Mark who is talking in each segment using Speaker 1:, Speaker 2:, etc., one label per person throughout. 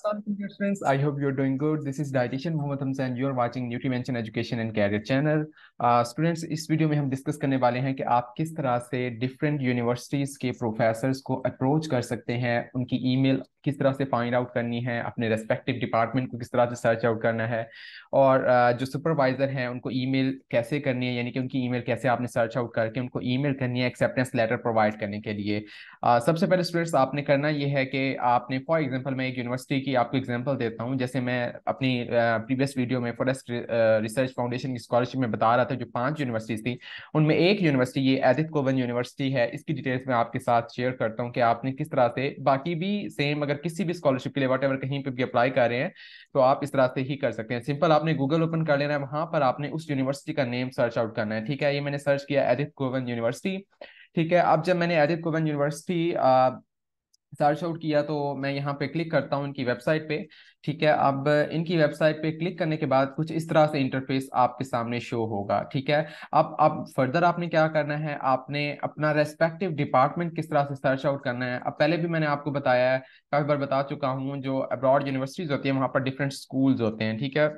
Speaker 1: Assalamu alaikum friends. I hope you're doing good. This is dietitian Mohammad Hamza and you're watching Nutrimension Education and Career Channel. Uh, students, इस video में हम discuss करने वाले हैं कि आप किस तरह से डिफरेंट यूनिवर्सिटीज के प्रोफेसर्स को अप्रोच कर सकते हैं उनकी ईमेल किस तरह से फाइंड आउट करनी है अपने रेस्पेक्टिव डिपार्टमेंट को किस तरह से सर्च आउट करना है और जो सुपरवाइजर हैं उनको ईमेल कैसे करनी है यानी कि उनकी ईमेल कैसे आपने सर्च आउट करके उनको ईमेल करनी है एक्सेप्टेंस लेटर प्रोवाइड करने के लिए सबसे पहले स्टूडेंट्स आपने करना ये है कि आपने फॉर एग्जाम्पल मैं एक यूनिवर्सिटी की आपको एग्जाम्पल देता हूँ जैसे मैं अपनी प्रीवियस वीडियो में फॉरेस्ट रिसर्च फाउंडेशन की स्कॉलरशिप में बता रहा था जो पाँच यूनिवर्सिटीज थी उनमें एक यूनिवर्सिटी ये एदित कोवन यूनिवर्सिटी है इसकी डिटेल्स मैं आपके साथ शेयर करता हूँ कि आपने किस तरह से बाकी भी सेम अगर किसी भी स्कॉलरशिप के लिए वट कहीं पर भी अप्लाई कर रहे हैं तो आप इस तरह से ही कर सकते हैं सिंपल आपने गूगल ओपन कर लेना है वहां पर आपने उस यूनिवर्सिटी का नेम सर्च आउट करना है ठीक है ये मैंने सर्च किया एदित कोवन यूनिवर्सिटी ठीक है अब जब मैंने एदित कोवन यूनिवर्सिटी सर्च आउट किया तो मैं यहाँ पे क्लिक करता हूँ इनकी वेबसाइट पे ठीक है अब इनकी वेबसाइट पे क्लिक करने के बाद कुछ इस तरह से इंटरफेस आपके सामने शो होगा ठीक है अब अब फर्दर आपने क्या करना है आपने अपना रेस्पेक्टिव डिपार्टमेंट किस तरह से सर्च आउट करना है अब पहले भी मैंने आपको बताया है काफ़ी बार बता चुका हूँ जो अब्रॉड यूनिवर्सिटीज़ होती है वहाँ पर डिफरेंट स्कूल्स होते हैं ठीक है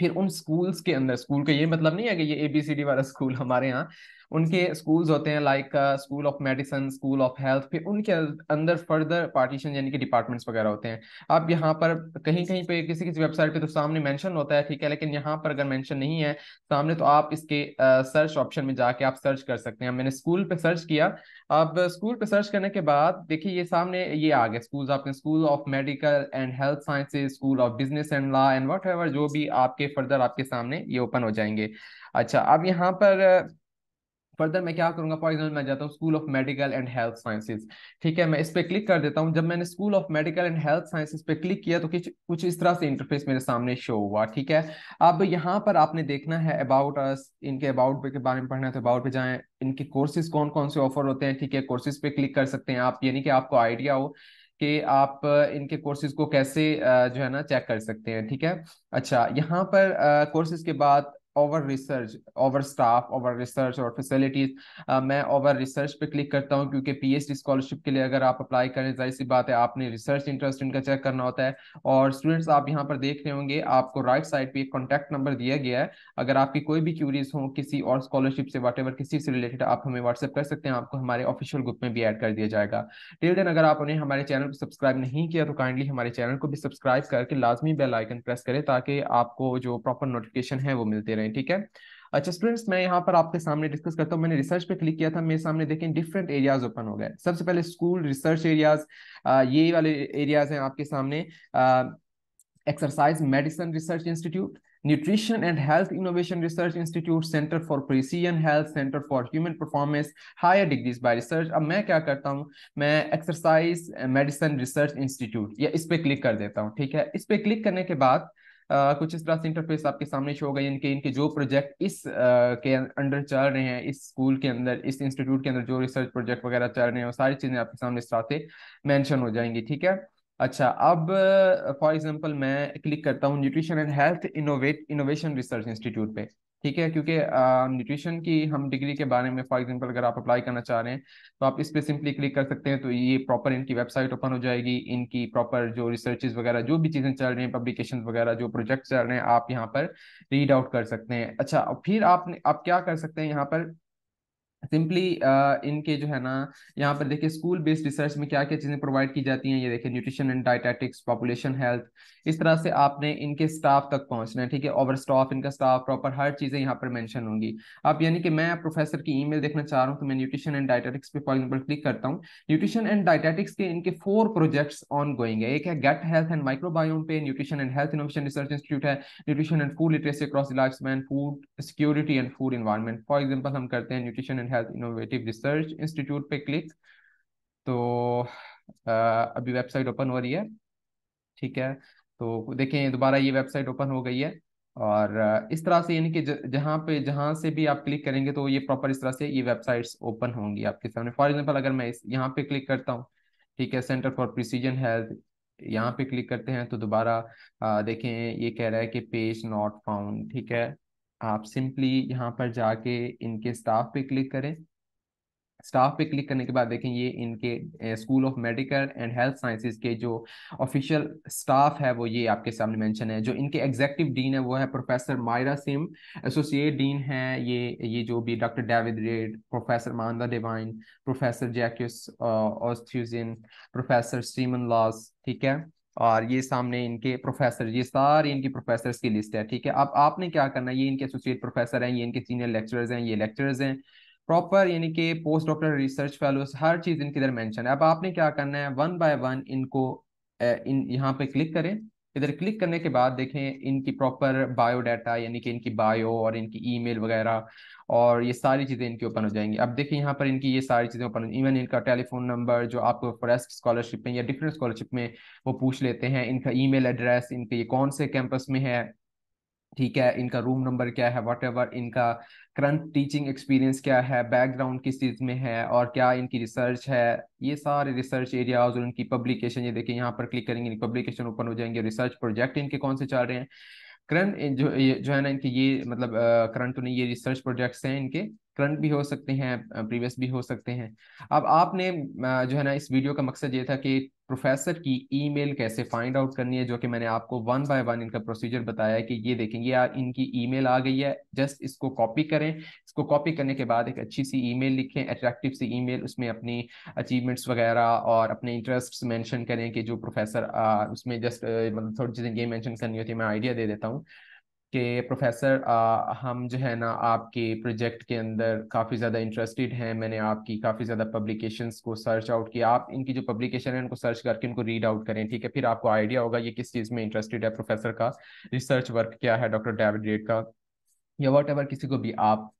Speaker 1: फिर उन स्कूल्स के अंदर स्कूल का ये मतलब नहीं है कि ये एबीसीडी वाला स्कूल हमारे यहाँ उनके स्कूल्स होते हैं like school of medicine school of health फिर उनके अं-, अंदर फर्दर पार्टीशन यानी कि डिपार्टमेंट्स वगैरह होते हैं अब यहाँ पर कहीं कहीं पे किसी किसी वेबसाइट पे तो सामने मेंशन होता है ठीक है लेकिन यहाँ पर अगर मेंशन नहीं है सामने तो आप इसके सर्च ऑप्शन में जाके आप सर्च कर सकते हैं मैंने स्कूल पे सर्च किया अब स्कूल पे सर्च करने के बाद देखिए ये सामने ये आ गया स्कूल आपने school of medical and health sciences school of business and law and what जो भी आपके फर्दर आपके सामने ये ओपन हो जाएंगे अच्छा अब यहाँ पर फर्दर मैं क्या करूंगा फॉर एग्जाम्पल मैं जाता हूँ school of medical and health sciences ठीक है मैं इस पर क्लिक कर देता हूँ जब मैंने school of medical and health sciences पे क्लिक किया तो कुछ कुछ इस तरह से इंटरफेस मेरे सामने शो हुआ ठीक है अब यहाँ पर आपने देखना है अबाउट अस इनके अबाउट के बारे में पढ़ना है तो अबाउट पे जाए इनके कोर्सेज कौन कौन से ऑफर होते हैं ठीक है कोर्सेज पे क्लिक कर सकते हैं आप यानी कि आपको आइडिया हो कि आप इनके कोर्सेज को कैसे जो है ना चेक कर सकते हैं ठीक है अच्छा यहाँ पर कोर्सेज के बाद our research our staff our research और फैसिलिटीज मैं ओवर रिसर्च पे क्लिक करता हूँ क्योंकि पीएचडी स्कॉलरशिप के लिए अगर आप अप्लाई करें जाहिर सी बात है आपने रिसर्च इंटरेस्ट इनका चेक करना होता है और स्टूडेंट्स आप यहाँ पर देख रहे होंगे आपको राइट साइड पे कॉन्टैक्ट नंबर दिया गया है अगर आपकी कोई भी क्यूरीज हो किसी और स्कॉलरशिप से वट किसी से रिलेटेड आप हमें व्हाट्सएप कर सकते हैं आपको हमारे ऑफिशियल ग्रुप में भी ऐड कर दिया जाएगा टिल देन अगर आपने हमारे चैनल को सब्सक्राइब नहीं किया तो काइंडली हमारे चैनल को भी सब्सक्राइब करके लाजमी बेल आइकन प्रेस करें ताकि आपको जो प्रॉपर नोटिफिकेशन है वो मिलते रहे हैं ठीक है अच्छा स्टूडेंट्स मैं यहाँ पर आपके सामने डिस्कस करता हूँ मैंने रिसर्च पे क्लिक किया था मेरे सामने देखें डिफरेंट एरियाज ओपन हो गए सबसे पहले स्कूल रिसर्च एरियाज ये वाले एरियाज हैं आपके सामने exercise medicine research institute nutrition and health innovation research institute centre for precision health centre for human performance higher degrees by research अब मैं क्या करता हूँ मैं एक्सरसाइज मेडिसिन रिसर्च इंस्टीट्यूट या इस पर क्लिक कर देता हूँ ठीक है इस पर क्लिक करने के बाद uh, कुछ इस तरह से इंटरफेस आपके सामने शो हो इनके इनके जो प्रोजेक्ट इस के अंडर चल रहे हैं इस स्कूल के अंदर इस इंस्टीट्यूट के अंदर जो रिसर्च प्रोजेक्ट वगैरह चल रहे हैं वो सारी चीजें आपके सामने इस तरह से मैंशन हो जाएंगी ठीक है अच्छा अब फॉर एग्जाम्पल मैं क्लिक करता हूँ nutrition and health innovate innovation research institute पे ठीक है क्योंकि न्यूट्रिशन की हम डिग्री के बारे में फॉर एग्जांपल अगर आप अप्लाई करना चाह रहे हैं तो आप इस पर सिंपली क्लिक कर सकते हैं तो ये प्रॉपर इनकी वेबसाइट ओपन हो जाएगी इनकी प्रॉपर जो रिसर्चेज वगैरह जो भी चीज़ें चल रही हैं पब्लिकेशन वगैरह जो प्रोजेक्ट चल रहे हैं आप यहाँ पर रीड आउट कर सकते हैं अच्छा फिर आप आप क्या कर सकते हैं यहाँ पर सिंपली uh, इनके जो है ना यहाँ पर देखिए स्कूल बेस्ड रिसर्च में क्या क्या चीज़ें प्रोवाइड की जाती हैं ये देखिए nutrition and dietetics population health इस तरह से आपने इनके स्टाफ तक पहुँचना है ठीक है ओवर स्टाफ इनका स्टाफ प्रॉपर हर चीज़ें यहाँ पर मैंशन होंगी अब यानी कि मैं प्रोफेसर की ईमेल देखना चाह रहा हूँ तो मैं न्यूट्रिशन एंड डायटेटिक्स पे फॉर एग्जाम्पल क्लिक करता हूँ न्यूट्रिशन एंड डायटेटिक्स के इनके फोर प्रोजेक्ट्स ऑन गोइंग है एक है गेट हेल्थ एंड माइक्रोबायोम पे nutrition and health innovation research institute है nutrition and food literacy across life man food security and food environment for example हम करते हैं nutrition and health innovative research institute पे click तो आ, अभी website open हो रही है ठीक है तो देखें दोबारा ये वेबसाइट ओपन हो गई है और इस तरह से यानी कि जहाँ पे जहाँ से भी आप क्लिक करेंगे तो ये प्रॉपर इस तरह से ये वेबसाइट्स ओपन होंगी आपके सामने फॉर एग्जांपल अगर मैं इस यहाँ पे क्लिक करता हूँ ठीक है सेंटर फॉर प्रिसीजन हेल्थ यहाँ पे क्लिक करते हैं तो दोबारा देखें ये कह रहा है कि पेज नॉट फाउंड ठीक है आप सिंपली यहाँ पर जाके इनके स्टाफ पे क्लिक करें स्टाफ पे क्लिक करने के बाद देखें ये इनके school of medical and health sciences के जो ऑफिशियल स्टाफ है वो ये आपके सामने मेंशन है जो इनके एग्जेक्टिव डीन है वो है professor Myra Sim associate dean है ये ये जो भी doctor David Reid professor Manda Devine professor Jacques professor Simon Laws ठीक है और ये सामने इनके प्रोफेसर ये सारे इनकी प्रोफेसर की लिस्ट है ठीक है अब आपने क्या करना है ये इनके एसोसिएट प्रोफेसर हैं ये इनके सीनियर लेक्चरर्स हैं ये लेक्चरर्स हैं प्रॉपर यानी कि पोस्ट डॉक्टर रिसर्च फेलोज हर चीज़ इनके इधर मेंशन है अब आपने क्या करना है वन बाय वन इनको इन यहाँ पे क्लिक करें इधर क्लिक करने के बाद देखें इनकी प्रॉपर बायो डाटा यानी कि इनकी बायो और इनकी ईमेल वगैरह और ये सारी चीज़ें इनकी ओपन हो जाएंगी अब देखिए यहाँ पर इनकी ये सारी चीज़ें ओपन इवन इनका टेलीफोन नंबर जो आपको फॉरेस्ट स्कॉलरशिप में या डिफरेंट स्कॉलरशिप में वो पूछ लेते हैं इनका ईमेल एड्रेस इनके ये कौन से कैंपस में है ठीक है इनका रूम नंबर क्या है वट एवर इनका करंट टीचिंग एक्सपीरियंस क्या है बैकग्राउंड किस चीज़ में है और क्या इनकी रिसर्च है ये सारे रिसर्च एरियाज और इनकी पब्लिकेशन ये देखिए यहाँ पर क्लिक करेंगे पब्लिकेशन ओपन हो जाएंगे रिसर्च प्रोजेक्ट इनके कौन से चल रहे हैं करंट जो जो है ना इनके ये मतलब करंट तो नहीं ये रिसर्च प्रोजेक्ट्स हैं इनके करंट भी हो सकते हैं प्रीवियस भी हो सकते हैं अब आपने जो है ना इस वीडियो का मकसद ये था कि प्रोफेसर की ईमेल कैसे फाइंड आउट करनी है जो कि मैंने आपको वन बाय वन इनका प्रोसीजर बताया कि ये देखें ये इनकी ईमेल आ गई है जस्ट इसको कॉपी करें इसको कॉपी करने के बाद एक अच्छी सी ईमेल लिखें अट्रैक्टिव सी ईमेल उसमें अपनी अचीवमेंट्स वगैरह और अपने इंटरेस्ट मैंशन करें कि जो प्रोफेसर आ, उसमें जस्ट मतलब थोड़ी चीज़ें ये मैंशन करनी होती है मैं आइडिया दे देता हूँ कि प्रोफेसर आ, हम जो है ना आपके प्रोजेक्ट के अंदर काफ़ी ज़्यादा इंटरेस्टेड हैं मैंने आपकी काफ़ी ज़्यादा पब्लिकेशंस को सर्च आउट किया आप इनकी जो पब्लिकेशन है उनको सर्च करके उनको रीड आउट करें ठीक है फिर आपको आइडिया होगा ये किस चीज़ में इंटरेस्टेड है प्रोफेसर का रिसर्च वर्क क्या है डॉक्टर डेविड रेड का या वॉट एवर किसी को भी आप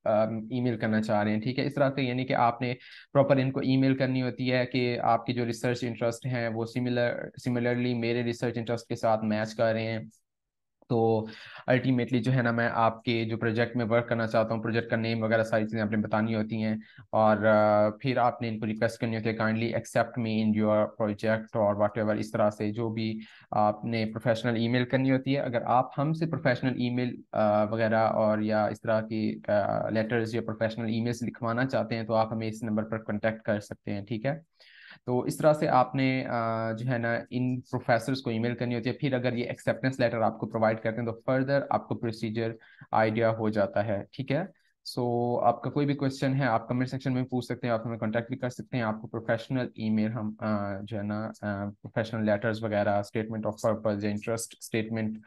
Speaker 1: ईमेल um, करना चाह रहे हैं ठीक है इस तरह से यानी कि आपने प्रॉपर इनको ईमेल करनी होती है कि आपके जो रिसर्च इंटरेस्ट हैं वो सिमिलर सिमिलरली मेरे रिसर्च इंटरेस्ट के साथ मैच कर रहे हैं तो अल्टीमेटली जो है ना मैं आपके जो प्रोजेक्ट में वर्क करना चाहता हूँ प्रोजेक्ट का नेम वगैरह सारी चीज़ें आपने बतानी होती हैं और फिर आपने इनको रिक्वेस्ट करनी होती है kindly accept me in your project और वाट एवर इस तरह से जो भी आपने प्रोफेशनल ईमेल करनी होती है अगर आप हमसे प्रोफेशनल ईमेल वगैरह और या इस तरह की लेटर्स या प्रोफेशनल ईमेल्स लिखवाना चाहते हैं तो आप हमें इस नंबर पर कॉन्टेक्ट कर सकते हैं ठीक है तो इस तरह से आपने जो है ना इन प्रोफेसर को ईमेल करनी होती है फिर अगर ये एक्सेप्टेंस लेटर आपको प्रोवाइड करते हैं तो फर्दर आपको प्रोसीजर आइडिया हो जाता है ठीक है सो so, आपका कोई भी क्वेश्चन है आप कमेंट सेक्शन में पूछ सकते हैं आप हमें कॉन्टेक्ट भी कर सकते हैं आपको प्रोफेशनल ईमेल हम जो है ना प्रोफेशनल लेटर्स वगैरह statement of purpose interest statement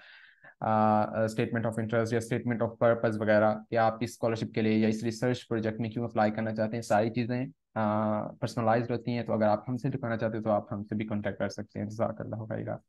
Speaker 1: statement of interest या स्टेटमेंट ऑफ पर्पज वगैरह या आप इस स्कॉलरशिप के लिए या इस रिसर्च प्रोजेक्ट में क्यों अप्लाई करना चाहते हैं सारी चीज़ें पर्सनलाइज होती हैं तो अगर आप हमसे जो चाहते हो तो आप हमसे भी कॉन्टैक्ट कर सकते हैं जजाकल्ला होगा